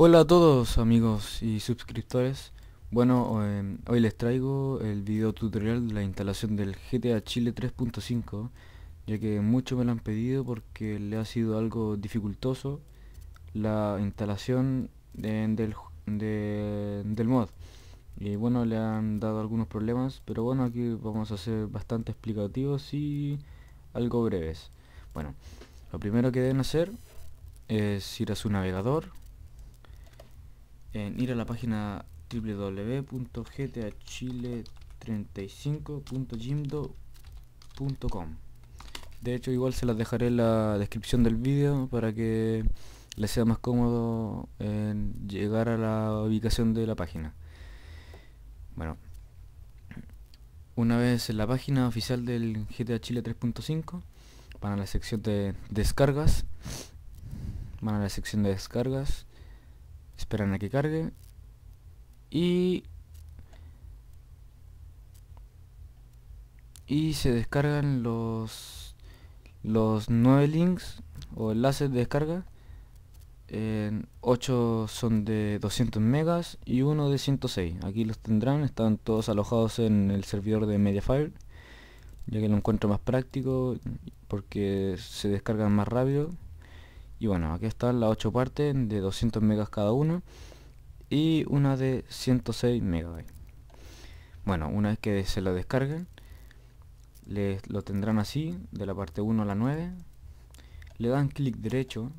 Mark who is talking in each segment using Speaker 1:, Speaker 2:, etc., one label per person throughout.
Speaker 1: Hola a todos amigos y suscriptores Bueno, eh, hoy les traigo el video tutorial de la instalación del GTA Chile 3.5 Ya que muchos me lo han pedido porque le ha sido algo dificultoso La instalación eh, del, del mod Y bueno, le han dado algunos problemas Pero bueno, aquí vamos a ser bastante explicativos y algo breves Bueno, lo primero que deben hacer es ir a su navegador en ir a la página wwwgtachile 35gimdocom De hecho igual se las dejaré en la descripción del vídeo para que les sea más cómodo en llegar a la ubicación de la página. Bueno, una vez en la página oficial del GTA Chile 3.5 van a la sección de descargas van a la sección de descargas Esperan a que cargue. Y... Y se descargan los... Los nueve links o enlaces de descarga. 8 son de 200 megas y uno de 106. Aquí los tendrán, están todos alojados en el servidor de Mediafire. Ya que lo encuentro más práctico porque se descargan más rápido. Y bueno, aquí están las 8 partes de 200 megas cada una y una de 106 megabytes. Bueno, una vez que se la descarguen, les lo tendrán así, de la parte 1 a la 9. Le dan clic derecho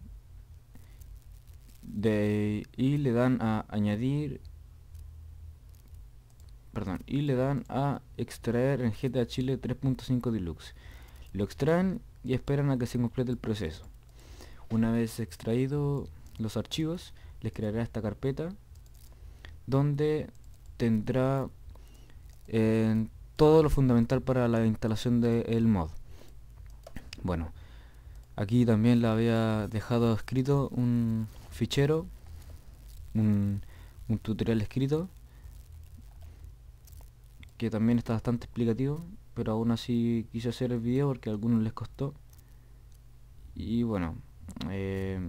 Speaker 1: y le dan a añadir perdón y le dan a extraer en GTA Chile 3.5 Deluxe lo extraen y esperan a que se complete el proceso una vez extraído los archivos, les creará esta carpeta donde tendrá eh, todo lo fundamental para la instalación del mod. Bueno, aquí también le había dejado escrito un fichero, un, un tutorial escrito que también está bastante explicativo, pero aún así quise hacer el video porque a algunos les costó. Y bueno, eh,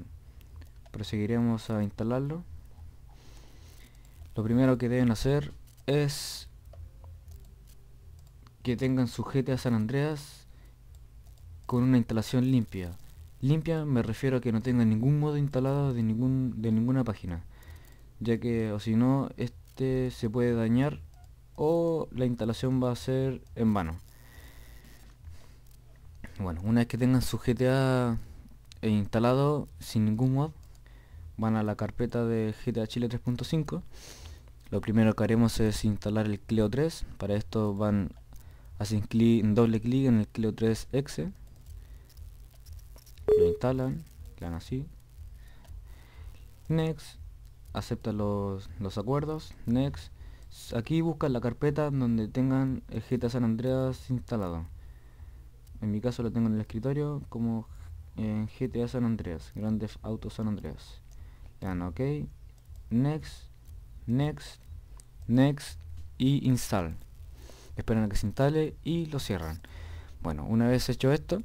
Speaker 1: proseguiremos a instalarlo lo primero que deben hacer es que tengan su GTA San Andreas con una instalación limpia limpia me refiero a que no tenga ningún modo instalado de ningún de ninguna página ya que o si no este se puede dañar o la instalación va a ser en vano bueno una vez que tengan su GTA instalado sin ningún mod van a la carpeta de GTA Chile 3.5 lo primero que haremos es instalar el Clio 3 para esto van hacen clic doble clic en el Clio 3 exe lo instalan le dan así next acepta los, los acuerdos next aquí buscan la carpeta donde tengan el GTA San Andreas instalado en mi caso lo tengo en el escritorio como en GTA San Andreas, grandes autos Auto San Andreas. Dan OK, Next, Next, Next y Install. Esperan a que se instale y lo cierran. Bueno, una vez hecho esto,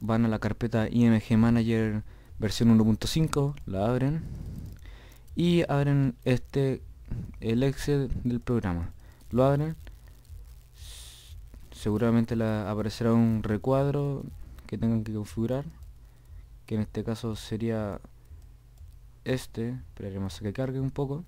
Speaker 1: van a la carpeta IMG Manager versión 1.5, la abren y abren este el exe del programa. Lo abren, seguramente la, aparecerá un recuadro que tengan que configurar que en este caso sería este esperaremos a que cargue un poco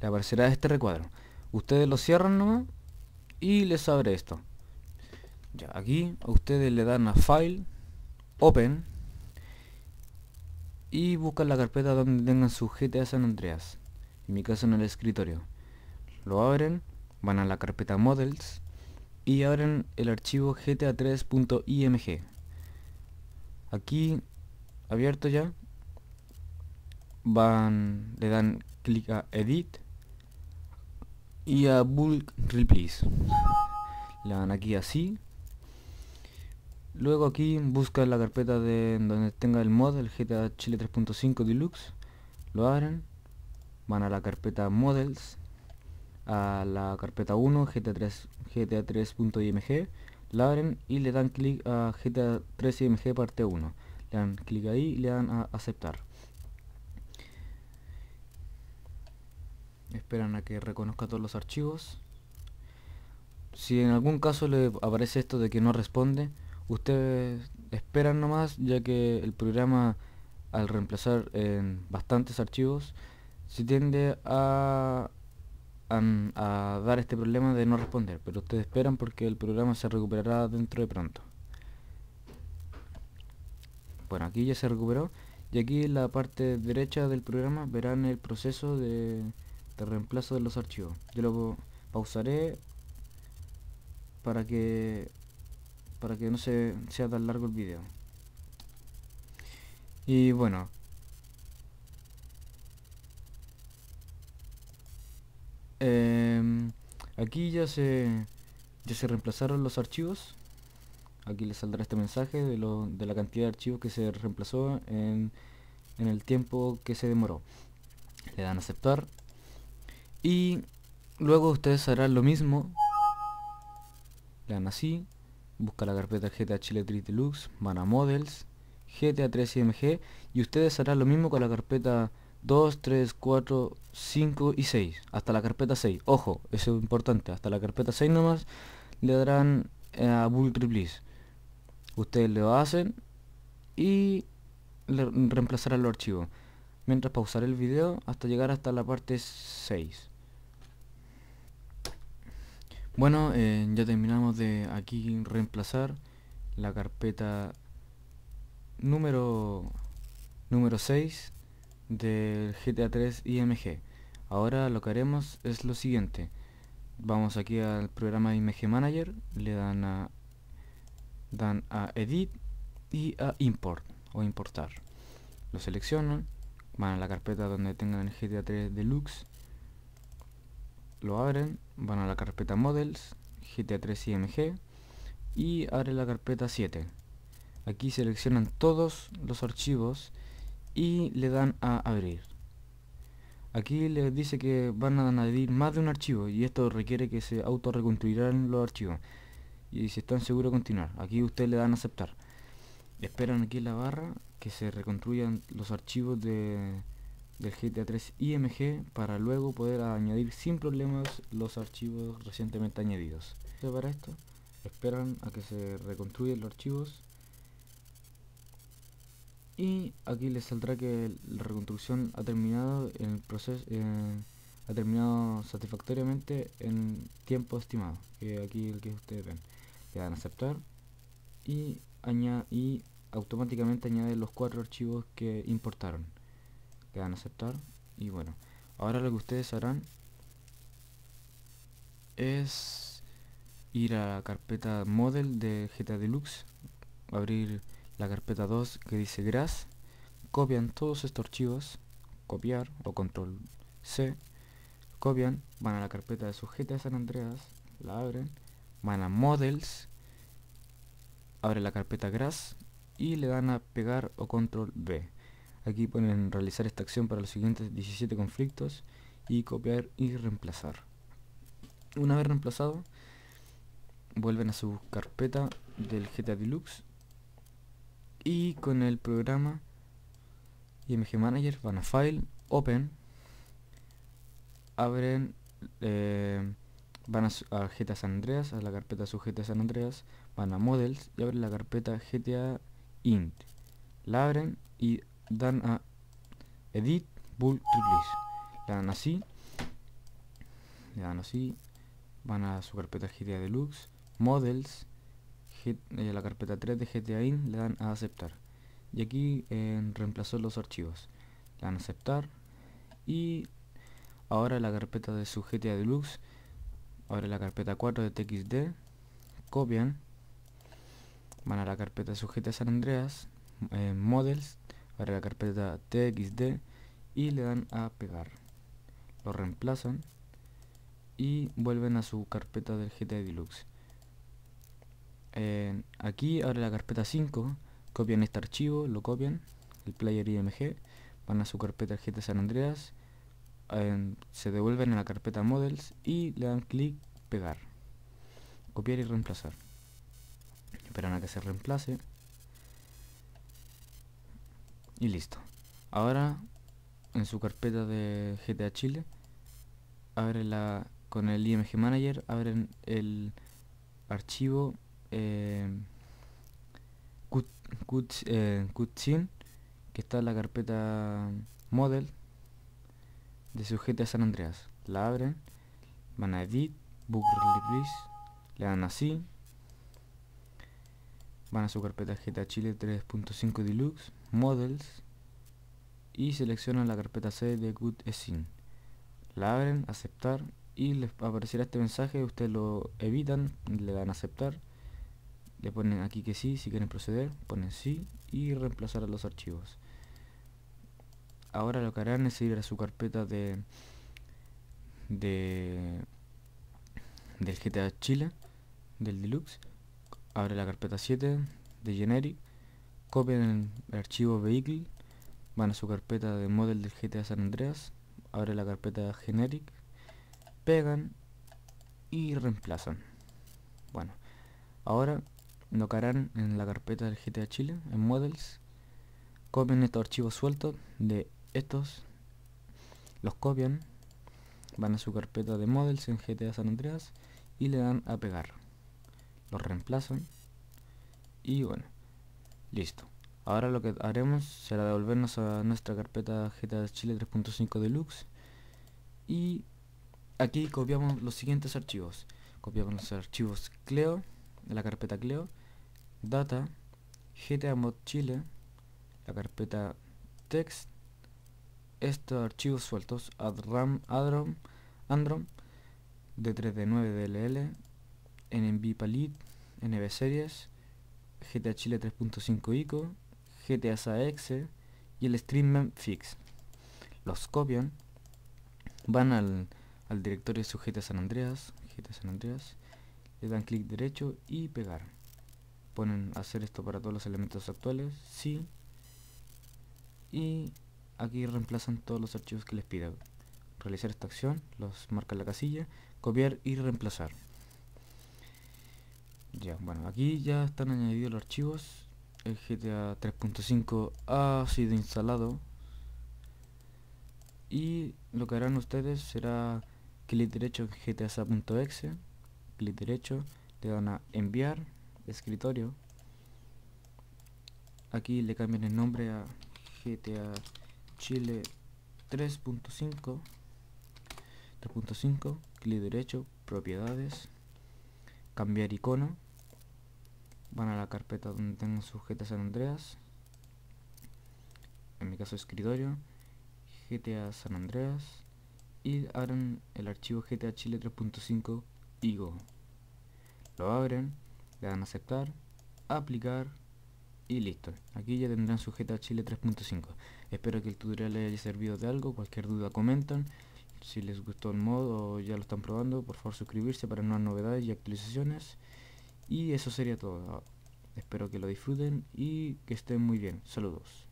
Speaker 1: le aparecerá este recuadro ustedes lo cierran nomás y les abre esto ya aquí a ustedes le dan a file open y buscan la carpeta donde tengan su GTA San Andreas, en mi caso en el escritorio. Lo abren, van a la carpeta Models y abren el archivo gta3.img. Aquí, abierto ya, van, le dan clic a Edit y a Bulk Replace. Le dan aquí así Luego aquí buscan la carpeta de donde tenga el mod, el GTA Chile 3.5 Deluxe. Lo abren. Van a la carpeta Models. A la carpeta 1, GTA 3, GTA 3.img. La abren y le dan clic a GTA 3 parte 1. Le dan clic ahí y le dan a aceptar. Esperan a que reconozca todos los archivos. Si en algún caso le aparece esto de que no responde, Ustedes esperan nomás, ya que el programa, al reemplazar en bastantes archivos, se tiende a, a, dar este problema de no responder, pero ustedes esperan porque el programa se recuperará dentro de pronto. Bueno, aquí ya se recuperó. Y aquí en la parte derecha del programa verán el proceso de, de, reemplazo de los archivos. Yo lo pausaré para que para que no se, sea tan largo el video. Y bueno. Em, aquí ya se, ya se reemplazaron los archivos. Aquí les saldrá este mensaje de, de la cantidad de archivos que se reemplazó en, en el tiempo que se demoró. Le dan a aceptar. Y luego ustedes harán lo mismo. Le dan así busca la carpeta GTA Chile 3 Deluxe, van a Models, GTA 3 IMG y ustedes harán lo mismo con la carpeta 2, 3, 4, 5 y 6, hasta la carpeta 6. Ojo, eso es importante, hasta la carpeta 6 nomás le darán eh, a Bull Release, Ustedes lo hacen y le reemplazarán los archivos. Mientras pausaré el video hasta llegar hasta la parte 6. Bueno, eh, ya terminamos de aquí reemplazar la carpeta número número 6 del GTA 3 IMG. Ahora lo que haremos es lo siguiente. Vamos aquí al programa IMG Manager, le dan a dan a edit y a import o importar. Lo seleccionan, van a la carpeta donde tengan el GTA 3 Deluxe, lo abren van a la carpeta Models, GTA 3 IMG y abre la carpeta 7. Aquí seleccionan todos los archivos y le dan a abrir. Aquí les dice que van a añadir más de un archivo y esto requiere que se auto reconstruirán los archivos. Y si están seguros continuar, aquí ustedes le dan a aceptar. Esperan aquí en la barra que se reconstruyan los archivos de del GTA 3 IMG para luego poder añadir sin problemas los archivos recientemente añadidos. Para esto esperan a que se reconstruyan los archivos y aquí les saldrá que la reconstrucción ha terminado en el proceso ha terminado satisfactoriamente en tiempo estimado aquí el que ustedes ven le dan aceptar y, y automáticamente añade los cuatro archivos que importaron dan a aceptar y bueno ahora lo que ustedes harán es ir a la carpeta model de GTA Deluxe abrir la carpeta 2 que dice grass copian todos estos archivos copiar o control C copian van a la carpeta de su GTA San Andreas la abren van a models abren la carpeta grass y le dan a pegar o control b Aquí ponen realizar esta acción para los siguientes 17 conflictos y copiar y reemplazar. Una vez reemplazado, vuelven a su carpeta del GTA Deluxe y con el programa IMG Manager eh, van a File, Open, abren, van a, GTA San Andreas, a la carpeta su GTA San Andreas, van a Models y abren la carpeta GTA Int. La abren y dan a edit bull triples le dan así le dan así van a su carpeta GTA Deluxe models eh, la carpeta 3 de GTA In le dan a aceptar y aquí en eh, reemplazó los archivos le dan a aceptar y ahora la carpeta de su GTA Deluxe ahora la carpeta 4 de TXD copian van a la carpeta gta San Andreas eh, models para la carpeta txd y le dan a pegar lo reemplazan y vuelven a su carpeta del GTA Deluxe eh, aquí abre la carpeta 5 copian este archivo, lo copian el player img van a su carpeta GTA San Andreas se devuelven a la carpeta models y le dan clic pegar copiar y reemplazar esperan a que se reemplace y listo. Ahora en su carpeta de GTA Chile, abre la, con el IMG Manager, abren el archivo eh, cut, eh, que está en la carpeta model de su GTA San Andreas. La abren, van a edit, book release, le dan así, Van a su carpeta GTA Chile 3.5 Deluxe, Models, y seleccionan la carpeta C de Good Scene. La abren, aceptar, y les aparecerá este mensaje, ustedes lo evitan, le dan a aceptar, le ponen aquí que sí, si quieren proceder, ponen sí, y reemplazar a los archivos. Ahora lo que harán es ir a su carpeta de de del GTA Chile, del Deluxe, abre la carpeta 7 de Generic, copian el archivo Vehicle, van a su carpeta de model del GTA San Andreas, abre la carpeta Generic, pegan y reemplazan. Bueno, ahora lo caran en la carpeta del GTA Chile, en Models, copian estos archivos sueltos de estos, los copian, van a su carpeta de Models en GTA San Andreas y le dan a pegar lo reemplazan y bueno listo ahora lo que haremos será devolvernos a nuestra carpeta GTA Chile 3.5 Deluxe y aquí copiamos los siguientes archivos copiamos los archivos Cleo de la carpeta Cleo data GTA mod Chile la carpeta text estos archivos sueltos adram adrom androm d3d9dll Nvpalit, Palit, NB Series, GTA Chile 3.5 ICO, GTA Excel y el Streamman Fix. Los copian, van al, al directorio de su GTA San Andreas, GTA San Andreas, le dan clic derecho y pegar. Ponen hacer esto para todos los elementos actuales, sí, y aquí reemplazan todos los archivos que les pida. Realizar esta acción, los marca en la casilla, copiar y reemplazar bueno, aquí ya están añadidos los archivos. El GTA 3.5 ha sido instalado. Y lo que harán ustedes será clic derecho en SA.EXE clic derecho, le dan a enviar, escritorio. Aquí le cambian el nombre a GTA Chile 3.5 3.5 clic derecho propiedades cambiar icono van a la carpeta donde tengo su GTA San Andreas en mi caso escritorio GTA San Andreas y abren el archivo GTA Chile 3.5 IGO lo abren, le dan aceptar, aplicar y listo aquí ya tendrán su GTA Chile 3.5 espero que el tutorial les haya servido de algo cualquier duda comentan si les gustó el modo o ya lo están probando por favor suscribirse para nuevas novedades y actualizaciones y eso sería todo. Espero que lo disfruten y que estén muy bien. Saludos.